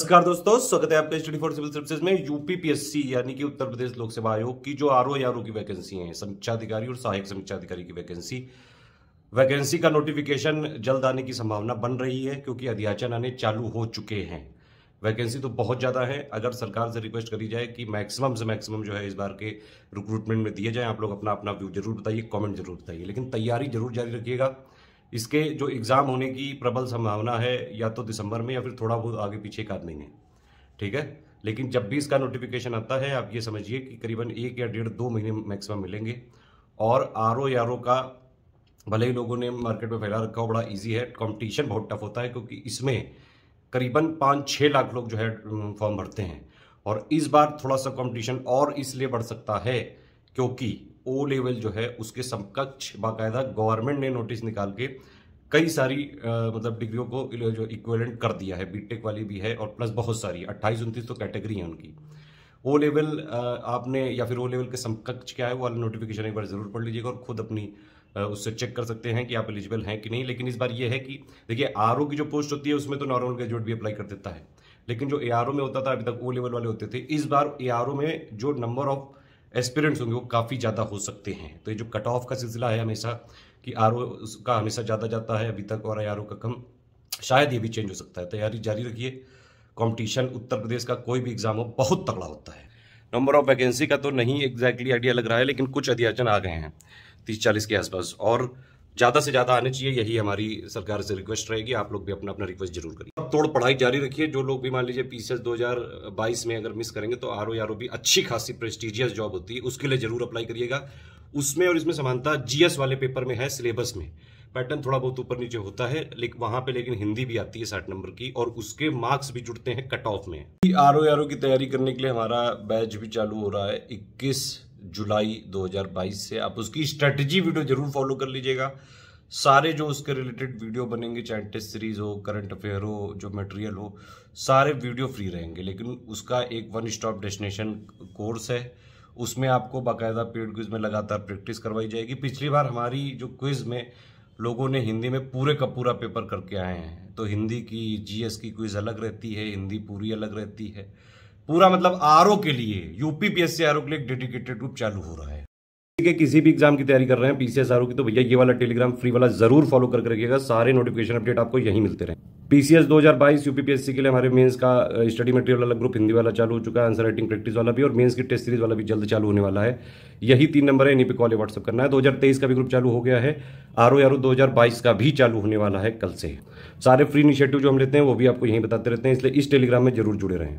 नमस्कार दोस्तों स्वागत है आपका स्टडी फॉर सिविल सर्विसेज में यूपीपीएससी यानी कि उत्तर प्रदेश लोक सेवा आयोग की जो आर ओ की वैकेंसी है अधिकारी और सहायक अधिकारी की वैकेंसी वैकेंसी का नोटिफिकेशन जल्द आने की संभावना बन रही है क्योंकि अध्याचन आने चालू हो चुके हैं वैकेंसी तो बहुत ज़्यादा है अगर सरकार से रिक्वेस्ट करी जाए कि मैक्सिमम से मैक्सिमम जो है इस बार के रिक्रूटमेंट में दिए जाए आप लोग अपना अपना व्यू जरूर बताइए कमेंट जरूर बताइए लेकिन तैयारी जरूर जारी रखिएगा इसके जो एग्ज़ाम होने की प्रबल संभावना है या तो दिसंबर में या फिर थोड़ा बहुत आगे पीछे आदमी है ठीक है लेकिन जब भी इसका नोटिफिकेशन आता है आप ये समझिए कि करीबन एक या डेढ़ दो महीने मैक्सिमम मिलेंगे और आर ओ आर ओ का भले ही लोगों ने मार्केट में फैला रखा हो बड़ा ईजी है कॉम्पिटिशन बहुत टफ होता है क्योंकि इसमें करीबन पाँच छः लाख लोग जो है फॉर्म भरते हैं और इस बार थोड़ा सा कंपटीशन और इसलिए बढ़ सकता है क्योंकि ओ लेवल जो है उसके समकक्ष बाकायदा गवर्नमेंट ने नोटिस निकाल के कई सारी आ, मतलब डिग्रियों को जो इक्वेलेंट कर दिया है बीटेक वाली भी है और प्लस बहुत सारी अट्ठाईस उनतीस तो कैटेगरी है उनकी ओ लेवल आपने या फिर ओ लेवल के समकक्ष क्या है वो वाला नोटिफिकेशन एक बार ज़रूर पढ़ लीजिएगा और खुद अपनी उससे चेक कर सकते हैं कि आप एलिजिबल हैं कि नहीं लेकिन इस बार ये है कि देखिए आर की जो पोस्ट होती है उसमें तो नॉर्मल ग्रेजुएट भी अप्लाई कर देता है लेकिन जो ए में होता था अभी तक ओ लेवल वाले होते थे इस बार ए में जो नंबर ऑफ एस्पिरेंट्स होंगे वो काफ़ी ज़्यादा हो सकते हैं तो ये जो कट ऑफ का सिलसिला है हमेशा कि आर ओ का हमेशा ज़्यादा जाता है अभी तक और आई आर ओ का कम शायद ये भी चेंज हो सकता है तैयारी जारी रखिए कंपटीशन उत्तर प्रदेश का कोई भी एग्ज़ाम हो बहुत तगड़ा होता है नंबर ऑफ वैकेंसी का तो नहीं एग्जैक्टली आइडिया लग रहा है लेकिन कुछ अधियाचन आ गए हैं तीस चालीस के आसपास और ज़्यादा से ज़्यादा आने चाहिए यही हमारी सरकार से रिक्वेस्ट रहेगी आप लोग भी अपना अपना रिक्वेस्ट जरूर करिए अब तोड़ पढ़ाई जारी रखिए जो लोग भी मान लीजिए पीसीएस 2022 में अगर मिस करेंगे तो आर ओ भी अच्छी खासी प्रेस्टिजियस जॉब होती है उसके लिए जरूर अप्लाई करिएगा उसमें और इसमें समानता जीएस वाले पेपर में है सिलेबस में पैटर्न थोड़ा बहुत ऊपर नीचे होता है लेकिन वहां पे लेकिन हिंदी भी आती है साठ नंबर की और उसके मार्क्स भी जुड़ते हैं कट ऑफ में आर ओ की तैयारी करने के लिए हमारा बैच भी चालू हो रहा है इक्कीस जुलाई 2022 से आप उसकी स्ट्रेटजी वीडियो जरूर फॉलो कर लीजिएगा सारे जो उसके रिलेटेड वीडियो बनेंगे चाहे टेस्ट सीरीज हो करंट अफेयर हो जो मटेरियल हो सारे वीडियो फ्री रहेंगे लेकिन उसका एक वन स्टॉप डेस्टिनेशन कोर्स है उसमें आपको बाकायदा पेड क्विज में लगातार प्रैक्टिस करवाई जाएगी पिछली बार हमारी जो क्विज में लोगों ने हिंदी में पूरे का पूरा पेपर करके आए हैं तो हिंदी की जीएस की क्विज अलग रहती है हिंदी पूरी अलग रहती है पूरा मतलब आर के लिए यूपी पी आर के लिए एक डेडिकेटेड ग्रुप चालू हो रहा है के किसी भी एग्जाम की तैयारी कर रहे हैं पीसीएस आर की तो भैया ये वाला टेलीग्राम फ्री वाला जरूर फॉलो करके रखिएगा सारे नोटिफिकेशन अपडेट आपको यहीं मिलते रहे पीसीएस 2022 यूपीपीएससी के लिए हमारे मेंस का स्टडी मटेरियल वाला ग्रुप हिंदी वाला चालू हो चुका है आंसर राइटिंग प्रैक्टिस वाला भी और मेंस की टेस्ट सीरीज वाला भी जल्द चालू होने वाला है यही तीन नंबर है इन्हीं पर कॉल व्हाट्सअप करना है दो का भी ग्रुप चालू हो गया है आर ओ आर का भी चालू होने वाला है कल से सारे फ्री इनिशिएटिव जो हम लेते हैं वो भी आपको यहीं बताते रहते हैं इसलिए इस टेलीग्राम में जरूर जुड़े रहें